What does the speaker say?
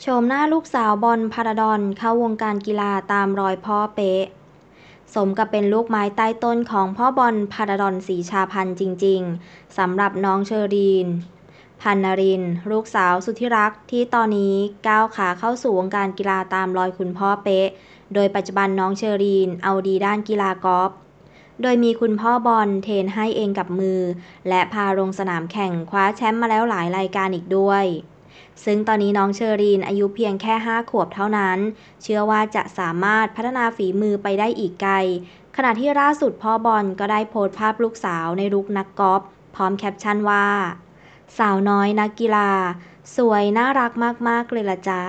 โฉมหน้าลูกสาวบอลพาราดอนเข้าวงการกีฬาตามรอยพ่อเป๊ะสมกับเป็นลูกไม้ใต้ต้นของพ่อบอลพาราดอนสีชาพันธ์จริง ๆสำหรับน้องเชอรีนพันนรินลูกสาวสุธิรักที่ตอนนี้ก้าวขาเข้าสู่วงการกีฬาตามรอยคุณพ่อเป๊ะโดยปัจจุบันน้องเชอรีนเอาดีด้านกีฬากอล์ฟโดยมีคุณพ่อบอลเทนให้เองกับมือ และพาลงสนามแข่งคว้าแชมป์มาแล้วหลายรายการอีกด้วยซึ่งตอนนี้น้องเชอรีนอายุเพียงแค่ 5 ขวบเท่านั้น เชื่อว่าจะสามารถพัฒนาฝีมือไปได้อีกไกล ขณะที่ล่าสุดพ่อบอลก็ได้โพสต์ภาพลูกสาวในลุกนักกอล์ฟพร้อมแคปชั่นว่า สาวน้อยนักกีฬา สวยน่ารักมาก ๆ เลยละจ้า